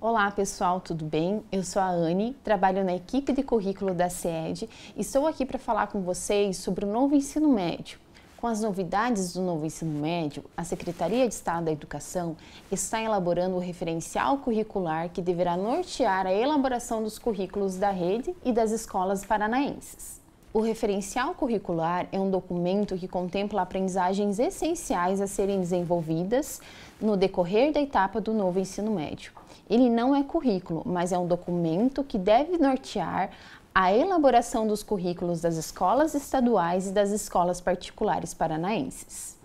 Olá pessoal, tudo bem? Eu sou a Anne, trabalho na equipe de currículo da SED e estou aqui para falar com vocês sobre o novo ensino médio. Com as novidades do novo ensino médio, a Secretaria de Estado da Educação está elaborando o referencial curricular que deverá nortear a elaboração dos currículos da rede e das escolas paranaenses. O referencial curricular é um documento que contempla aprendizagens essenciais a serem desenvolvidas no decorrer da etapa do novo ensino médio. Ele não é currículo, mas é um documento que deve nortear a elaboração dos currículos das escolas estaduais e das escolas particulares paranaenses.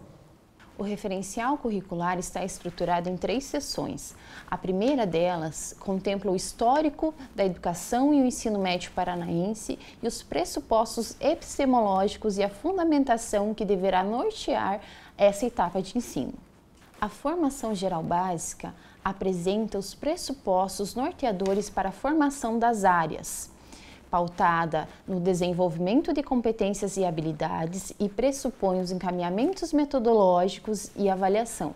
O referencial curricular está estruturado em três sessões. A primeira delas contempla o histórico da educação e o ensino médio paranaense e os pressupostos epistemológicos e a fundamentação que deverá nortear essa etapa de ensino. A formação geral básica apresenta os pressupostos norteadores para a formação das áreas pautada no desenvolvimento de competências e habilidades e pressupõe os encaminhamentos metodológicos e avaliação.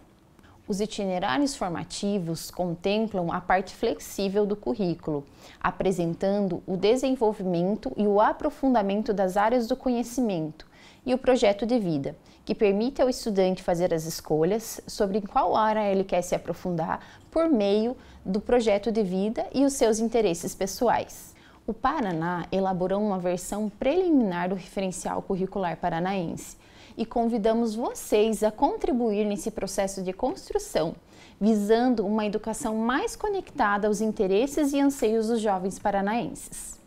Os itinerários formativos contemplam a parte flexível do currículo, apresentando o desenvolvimento e o aprofundamento das áreas do conhecimento e o projeto de vida, que permite ao estudante fazer as escolhas sobre em qual área ele quer se aprofundar por meio do projeto de vida e os seus interesses pessoais o Paraná elaborou uma versão preliminar do referencial curricular paranaense e convidamos vocês a contribuir nesse processo de construção, visando uma educação mais conectada aos interesses e anseios dos jovens paranaenses.